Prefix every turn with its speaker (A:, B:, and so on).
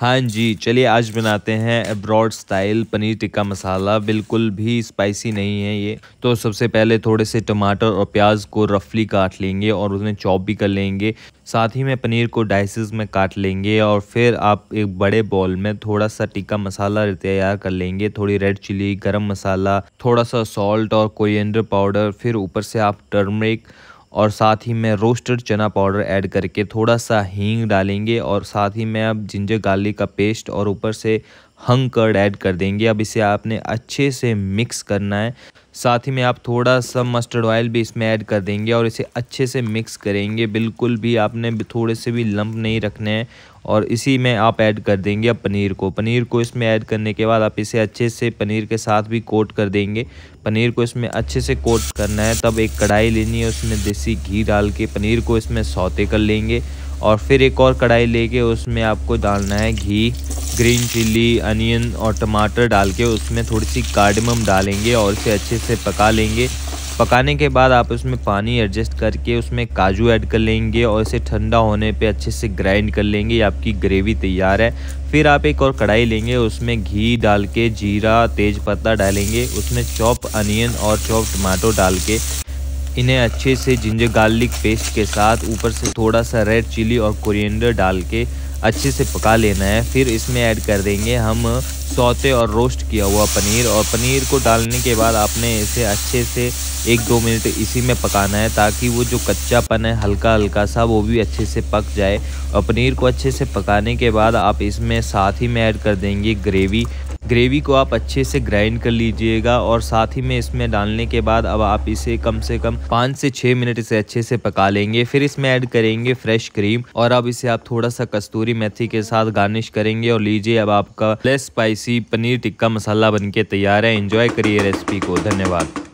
A: हाँ जी चलिए आज बनाते हैं अब्रॉड स्टाइल पनीर टिक्का मसाला बिल्कुल भी स्पाइसी नहीं है ये तो सबसे पहले थोड़े से टमाटर और प्याज को रफली काट लेंगे और उसमें चॉप भी कर लेंगे साथ ही में पनीर को डाइसेस में काट लेंगे और फिर आप एक बड़े बॉल में थोड़ा सा टिक्का मसाला तैयार कर लेंगे थोड़ी रेड चिली गर्म मसाला थोड़ा सा सॉल्ट और कोरिएंडर पाउडर फिर ऊपर से आप टर्मरिक और साथ ही में रोस्टेड चना पाउडर ऐड करके थोड़ा सा हींग डालेंगे और साथ ही में अब जिंजर गार्लिक का पेस्ट और ऊपर से हंग कर्ड ऐड कर देंगे अब इसे आपने अच्छे से मिक्स करना है साथ ही में आप थोड़ा सा मस्टर्ड ऑयल भी इसमें ऐड कर देंगे और इसे अच्छे से मिक्स करेंगे बिल्कुल भी आपने थोड़े से भी लंप नहीं रखने हैं और इसी में आप ऐड कर देंगे अब पनीर को पनीर को इसमें ऐड करने के बाद आप इसे अच्छे से पनीर के साथ भी कोट कर देंगे पनीर को इसमें अच्छे से कोट करना है तब एक कढ़ाई लेनी है उसमें देसी घी डाल के पनीर को इसमें सौते कर लेंगे और फिर एक और कढ़ाई लेके उसमें आपको डालना है घी ग्रीन चिल्ली अनियन और टमाटर डाल के उसमें थोड़ी सी कार्डमम डालेंगे और इसे अच्छे से पका लेंगे पकाने के बाद आप उसमें पानी एडजस्ट करके उसमें काजू ऐड कर लेंगे और इसे ठंडा होने पे अच्छे से ग्राइंड कर लेंगे ये आपकी ग्रेवी तैयार है फिर आप एक और कढ़ाई लेंगे उसमें घी डाल के जीरा तेज पत्ता डालेंगे उसमें चॉप अनियन और चॉप टमाटो डाल के इन्हें अच्छे से जिंजर गार्लिक पेस्ट के साथ ऊपर से थोड़ा सा रेड चिली और कोरिएंडर डाल के अच्छे से पका लेना है फिर इसमें ऐड कर देंगे हम सौते और रोस्ट किया हुआ पनीर और पनीर को डालने के बाद आपने इसे अच्छे से एक दो मिनट इसी में पकाना है ताकि वो जो कच्चापन है हल्का हल्का सा वो भी अच्छे से पक जाए और पनीर को अच्छे से पकाने के बाद आप इसमें साथ ही में ऐड कर देंगे ग्रेवी ग्रेवी को आप अच्छे से ग्राइंड कर लीजिएगा और साथ ही में इसमें डालने के बाद अब आप इसे कम से कम पाँच से छः मिनट इसे अच्छे से पका लेंगे फिर इसमें ऐड करेंगे फ्रेश क्रीम और अब इसे आप थोड़ा सा कस्तूरी मेथी के साथ गार्निश करेंगे और लीजिए अब आपका लेस स्पाइसी पनीर टिक्का मसाला बनके तैयार है एंजॉय करिए रेसिपी को धन्यवाद